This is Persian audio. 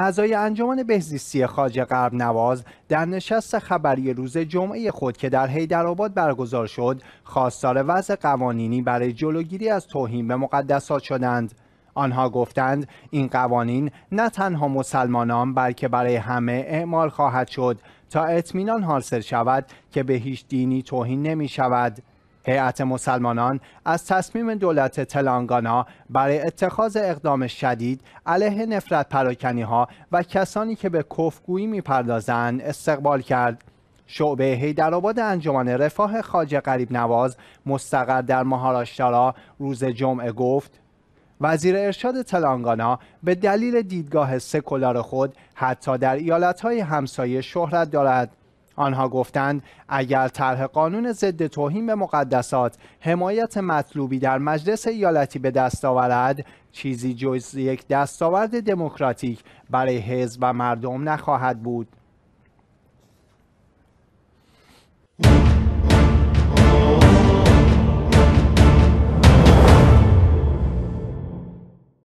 اعضای انجمن بهزیستی خاج غرب نواز در نشست خبری روز جمعه خود که در حیدرآباد برگزار شد خواستار وضع قوانینی برای جلوگیری از توهین به مقدسات شدند آنها گفتند این قوانین نه تنها مسلمانان بلکه برای همه اعمال خواهد شد تا اطمینان حاصل شود که به هیچ دینی توهین نمی شود هیئت مسلمانان از تصمیم دولت تلانگانا برای اتخاذ اقدام شدید علیه نفرت پراکنی ها و کسانی که به کفگویی میپردازند استقبال کرد. شعبه هیدرآباد انجمن رفاه خاج قریب نواز مستقر در مهاراشترا روز جمعه گفت وزیر ارشاد تلانگانا به دلیل دیدگاه سکولار خود حتی در ایالتهای همسایه شهرت دارد آنها گفتند اگر طرح قانون ضد توهین به مقدسات حمایت مطلوبی در مجلس ایالتی به دست آورد چیزی جز یک دستاورد دموکراتیک برای حزب و مردم نخواهد بود